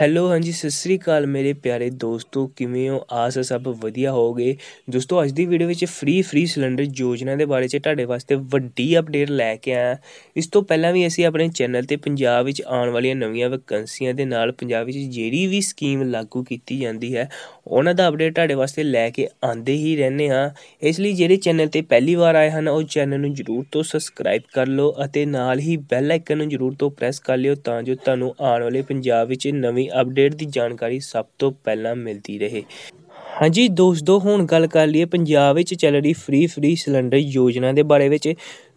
hello ਹਾਂਜੀ ਸਤਿ ਸ਼੍ਰੀ ਅਕਾਲ ਮੇਰੇ ਪਿਆਰੇ ਦੋਸਤੋ ਕਿਵੇਂ ਹੋ ਆਸ ਹੈ ਸਭ ਵਧੀਆ ਹੋਗੇ ਦੋਸਤੋ ਅੱਜ ਦੀ ਵੀਡੀਓ ਵਿੱਚ ਫ੍ਰੀ ਫ੍ਰੀ ਸਿਲੰਡਰ ਯੋਜਨਾ ਦੇ ਬਾਰੇ 'ਚ ਤੁਹਾਡੇ ਵਾਸਤੇ ਵੱਡੀ ਅਪਡੇਟ ਲੈ ਕੇ ਆਇਆ ਇਸ ਤੋਂ ਪਹਿਲਾਂ ਵੀ ਅਸੀਂ ਆਪਣੇ ਚੈਨਲ ਤੇ ਪੰਜਾਬ ਵਿੱਚ ਆਉਣ ਵਾਲੀਆਂ ਨਵੀਆਂ ਵੈਕੈਂਸੀਆਂ ਦੇ ਨਾਲ ਪੰਜਾਬ ਵਿੱਚ ਜਿਹੜੀ ਵੀ ਸਕੀਮ ਲਾਗੂ ਕੀਤੀ ਜਾਂਦੀ ਹੈ ਉਹਨਾਂ ਦਾ ਅਪਡੇਟ ਤੁਹਾਡੇ ਵਾਸਤੇ ਲੈ ਕੇ ਆਂਦੇ ਹੀ ਰਹਿੰਦੇ ਹਾਂ ਇਸ ਲਈ ਜਿਹੜੇ ਚੈਨਲ ਤੇ ਪਹਿਲੀ ਵਾਰ ਆਏ ਹਨ ਉਹ ਚੈਨਲ ਨੂੰ ਜ਼ਰੂਰ ਤੋਂ ਸਬਸਕ੍ਰਾਈਬ ਕਰ ਲਓ ਅਤੇ ਨਾਲ ਹੀ ਬੈਲ ਆਈਕਨ ਨੂੰ ਜ਼ਰੂਰ ਤੋਂ ਪ੍ਰੈਸ ਕਰ ਲਿਓ ਤਾਂ ਜੋ ਤੁਹਾਨੂੰ ਆਉਣ ਵਾਲੇ ਪੰਜਾਬ ਵਿੱਚ ਨਵੀਂ ਨਵੀਂ ਅਪਡੇਟ ਦੀ ਜਾਣਕਾਰੀ ਸਭ ਤੋਂ ਪਹਿਲਾਂ ਮਿਲਦੀ ਰਹੇ ਹਾਂਜੀ ਦੋਸਤੋ ਹੁਣ ਗੱਲ ਕਰ ਲਈਏ ਪੰਜਾਬ ਵਿੱਚ ਚੱਲ ਰਹੀ ਫ੍ਰੀ ਫ੍ਰੀ ਸਿਲੰਡਰ ਯੋਜਨਾ ਦੇ ਬਾਰੇ ਵਿੱਚ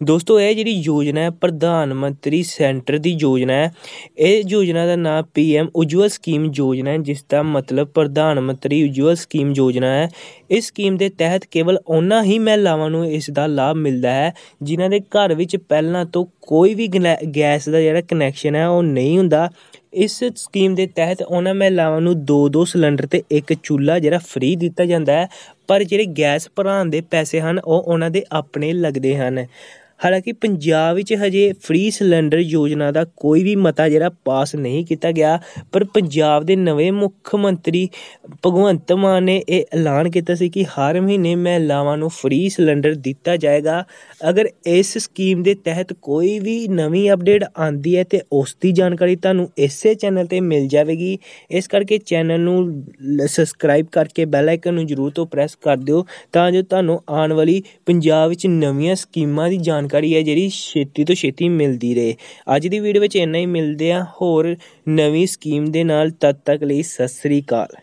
ਦੋਸਤੋ ਇਹ ਜਿਹੜੀ ਯੋਜਨਾ ਹੈ ਪ੍ਰਧਾਨ ਮੰਤਰੀ ਸੈਂਟਰ ਦੀ ਯੋਜਨਾ ਹੈ ਇਹ ਯੋਜਨਾ ਦਾ ਨਾਮ ਪੀਐਮ ਉਜਵਲ ਸਕੀਮ ਯੋਜਨਾ ਹੈ ਜਿਸ ਦਾ ਮਤਲਬ ਪ੍ਰਧਾਨ ਮੰਤਰੀ ਉਜਵਲ ਸਕੀਮ ਯੋਜਨਾ ਹੈ ਇਸ ਸਕੀਮ ਦੇ ਤਹਿਤ ਕੇਵਲ ਉਹਨਾਂ ਹੀ ਮਹਿਲਾਵਾਂ ਨੂੰ ਇਸ ਦਾ ਲਾਭ ਮਿਲਦਾ ਹੈ ਜਿਨ੍ਹਾਂ ਦੇ ਘਰ ਵਿੱਚ ਪਹਿਲਾਂ ਤੋਂ ਕੋਈ ਵੀ ਗੈਸ ਦਾ ਜਿਹੜਾ ਕਨੈਕਸ਼ਨ ਹੈ ਉਹ ਨਹੀਂ ਹੁੰਦਾ ਇਸ ਸਕੀਮ ਦੇ ਤਹਿਤ ਉਹਨਾਂ ਮਹਿਲਾਵਾਂ ਨੂੰ ਦੋ ਦੋ ਸਿਲੰਡਰ ਤੇ ਇੱਕ ਚੁੱਲਾ ਜਿਹੜਾ ਫ੍ਰੀ ਦਿੱਤਾ ਜਾਂਦਾ ਹੈ ਪਰ ਜਿਹੜੇ ਗੈਸ ਭਰਾਉਣ ਦੇ ਪੈਸੇ ਹਨ ਉਹ ਉਹਨਾਂ ਦੇ ਆਪਣੇ ਲੱਗਦੇ ਹਨ ਹਾਲਾਂਕਿ ਪੰਜਾਬ ਵਿੱਚ ਹਜੇ ਫ੍ਰੀ ਸਿਲੰਡਰ ਯੋਜਨਾ ਦਾ ਕੋਈ ਵੀ ਮਤਾ ਜਿਹੜਾ ਪਾਸ ਨਹੀਂ ਕੀਤਾ ਗਿਆ ਪਰ ਪੰਜਾਬ ਦੇ ਨਵੇਂ ਮੁੱਖ ਮੰਤਰੀ ਭਗਵੰਤ ਮਾਨ ਨੇ ਇਹ ਐਲਾਨ ਕੀਤਾ ਸੀ ਕਿ ਹਰ ਮਹੀਨੇ ਮਹਿਲਾਵਾਂ ਨੂੰ ਫ੍ਰੀ ਸਿਲੰਡਰ ਦਿੱਤਾ ਜਾਏਗਾ ਅਗਰ ਇਸ ਸਕੀਮ ਦੇ ਤਹਿਤ ਕੋਈ ਵੀ ਨਵੀਂ ਅਪਡੇਟ ਆਂਦੀ ਹੈ ਤੇ ਉਸ ਦੀ ਜਾਣਕਾਰੀ ਤੁਹਾਨੂੰ ਇਸੇ ਚੈਨਲ ਤੇ ਮਿਲ ਜਾਵੇਗੀ ਇਸ ਕਰਕੇ ਚੈਨਲ ਨੂੰ ਸਬਸਕ੍ਰਾਈਬ ਕਰਕੇ ਬੈਲ ਆਈਕਨ ਨੂੰ ਜ਼ਰੂਰ ਤੋਂ ਪ੍ਰੈਸ ਕਰ ਦਿਓ ਤਾਂ ਜੋ ਤੁਹਾਨੂੰ ਆਉਣ ਵਾਲੀ ਪੰਜਾਬ ਵਿੱਚ ਨਵੀਆਂ ਸਕੀਮਾਂ ਦੀ ਜਾਣਕਾਰੀ ਜਾਣਕਾਰੀ ਹੈ ਜਿਹੜੀ ਛੇਤੀ ਤੋਂ ਛੇਤੀ ਮਿਲਦੀ ਰਹੇ ਅੱਜ ਦੀ ਵੀਡੀਓ ਵਿੱਚ ਇੰਨਾ ਹੀ ਮਿਲਦੇ ਆ ਹੋਰ ਨਵੀਂ ਸਕੀਮ ਦੇ ਨਾਲ ਤਦ ਤੱਕ ਲਈ ਸਤਿ ਸ੍ਰੀ ਅਕਾਲ